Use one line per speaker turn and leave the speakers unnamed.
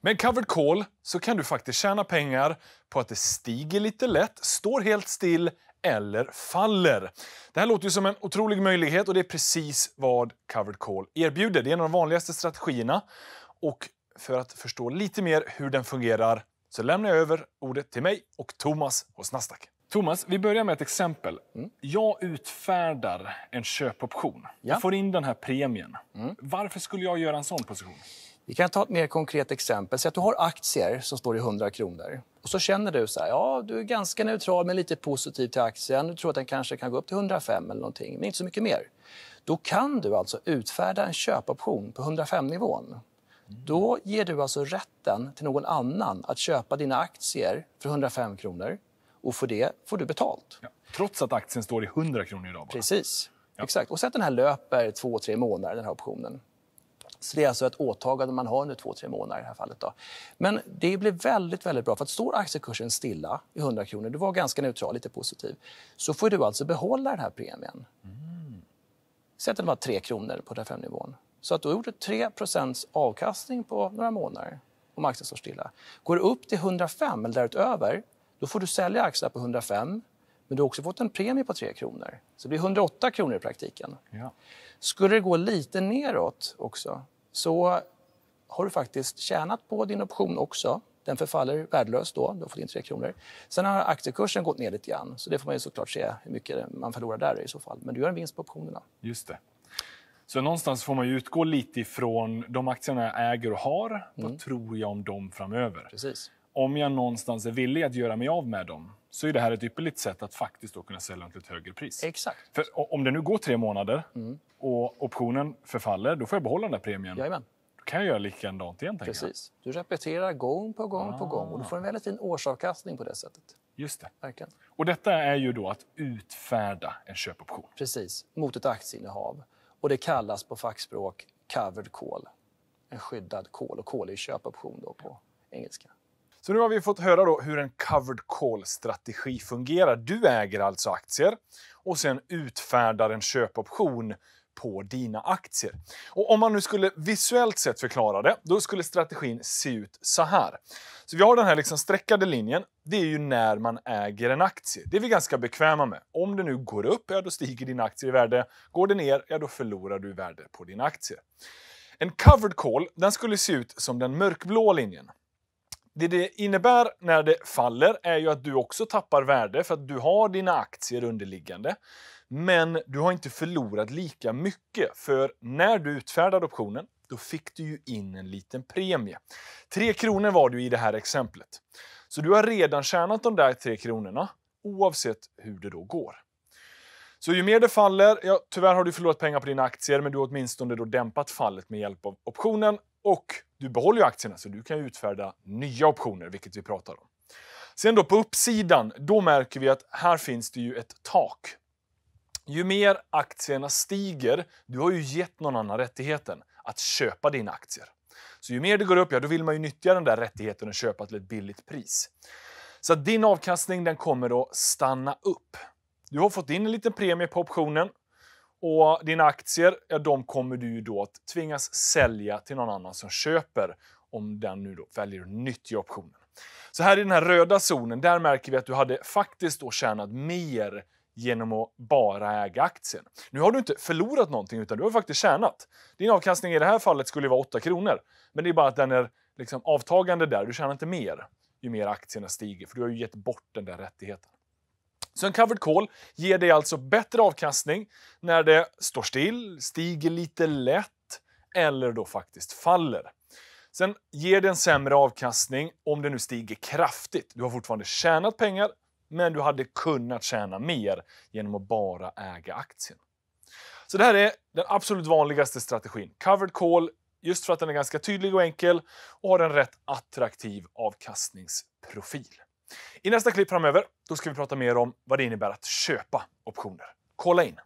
Med covered call så kan du faktiskt tjäna pengar på att det stiger lite lätt, står helt still eller faller. Det här låter ju som en otrolig möjlighet och det är precis vad covered call erbjuder. Det är en av de vanligaste strategierna och för att förstå lite mer hur den fungerar så lämnar jag över ordet till mig och Thomas hos Nasdaq. Thomas, vi börjar med ett exempel. Mm. Jag utfärdar en köpoption. Ja.
Jag får in den här premien. Mm. Varför skulle jag göra en sån position? Vi kan ta ett mer konkret exempel. Säg att du har aktier som står i 100 kronor. Och så känner du så här, ja, du är ganska neutral men lite positiv till aktien. Du tror att den kanske kan gå upp till 105 eller någonting, men inte så mycket mer. Då kan du alltså utfärda en köpoption på 105-nivån. Då ger du alltså rätten till någon annan att köpa dina aktier för 105 kronor och för det får du betalt. Ja. Trots att aktien står i 100 kronor idag? Bara. Precis. Ja. Exakt. Och sen den här löper två, tre månader, den här optionen. Så det är alltså ett åtagande man har under två, tre månader i det här fallet. Då. Men det blir väldigt, väldigt bra. För att står aktiekursen stilla i 100 kronor, du var ganska neutral, lite positiv, så får du alltså behålla den här premien. Mm. Säg att den var 3 kronor på DFM-nivån. Så att då gjort 3 avkastning på några månader om aktien står stilla. Går det upp till 105 eller därutöver, då får du sälja aktierna på 105 men du har också fått en premie på 3 kronor. Så det blir 108 kronor i praktiken. Ja. Skulle det gå lite neråt också, så har du faktiskt tjänat på din option också. Den förfaller värdelös då, du har fått in 3 kronor. Sen har aktiekursen gått ner lite grann, så det får man ju såklart se hur mycket man förlorar där i så fall. Men du gör en vinst på optionerna. Just det.
Så någonstans får man utgå lite ifrån de aktierna jag äger och har. Mm. Vad tror jag om dem framöver? Precis. Om jag någonstans är villig att göra mig av med dem, så är det här ett ypperligt sätt att faktiskt då kunna sälja till ett högre pris. Exakt. För om det nu går tre månader mm. och optionen förfaller, då får jag behålla den där premien. Jajamän. Då kan jag göra likadant igen. Precis.
Jag. Du repeterar gång på gång ah. på gång och du ah. får en väldigt fin årsavkastning på det sättet.
Just det. Verkligen.
Och detta är ju då att utfärda en köpoption. Precis, mot ett aktieinnehav. Och det kallas på fackspråk covered call. En skyddad call och call är köpoption då på engelska. Så nu har vi fått höra då hur en covered call-strategi
fungerar. Du äger alltså aktier och sen utfärdar en köpoption på dina aktier. Och om man nu skulle visuellt sett förklara det, då skulle strategin se ut så här. Så vi har den här liksom streckade linjen. Det är ju när man äger en aktie. Det är vi ganska bekväma med. Om det nu går upp, ja då stiger dina aktier i värde. Går det ner, ja då förlorar du värde på dina aktier. En covered call, den skulle se ut som den mörkblå linjen. Det det innebär när det faller är ju att du också tappar värde för att du har dina aktier underliggande. Men du har inte förlorat lika mycket för när du utfärdade optionen då fick du ju in en liten premie. 3 kronor var du i det här exemplet. Så du har redan tjänat de där 3 kronorna oavsett hur det då går. Så ju mer det faller, ja, tyvärr har du förlorat pengar på dina aktier, men du har åtminstone då dämpat fallet med hjälp av optionen och du behåller ju aktierna så du kan utfärda nya optioner, vilket vi pratar om. Sen då på uppsidan, då märker vi att här finns det ju ett tak. Ju mer aktierna stiger, du har ju gett någon annan rättigheten att köpa dina aktier. Så ju mer det går upp, ja, då vill man ju nyttja den där rättigheten och köpa till ett billigt pris. Så din avkastning den kommer att stanna upp. Du har fått in en liten premie på optionen och dina aktier, ja, de kommer du ju då att tvingas sälja till någon annan som köper, om den nu då väljer att nyttja optionen. Så här i den här röda zonen, där märker vi att du hade faktiskt då tjänat mer genom att bara äga aktien. Nu har du inte förlorat någonting, utan du har faktiskt tjänat. Din avkastning i det här fallet skulle vara 8 kronor, men det är bara att den är liksom avtagande där. Du tjänar inte mer ju mer aktierna stiger, för du har ju gett bort den där rättigheten. Så en covered call ger dig alltså bättre avkastning när det står still, stiger lite lätt eller då faktiskt faller. Sen ger det en sämre avkastning om det nu stiger kraftigt. Du har fortfarande tjänat pengar, men du hade kunnat tjäna mer genom att bara äga aktien. Så det här är den absolut vanligaste strategin. Covered call, just för att den är ganska tydlig och enkel och har en rätt attraktiv avkastningsprofil. I nästa klipp framöver då ska vi prata mer om vad det innebär att köpa optioner. Kolla in!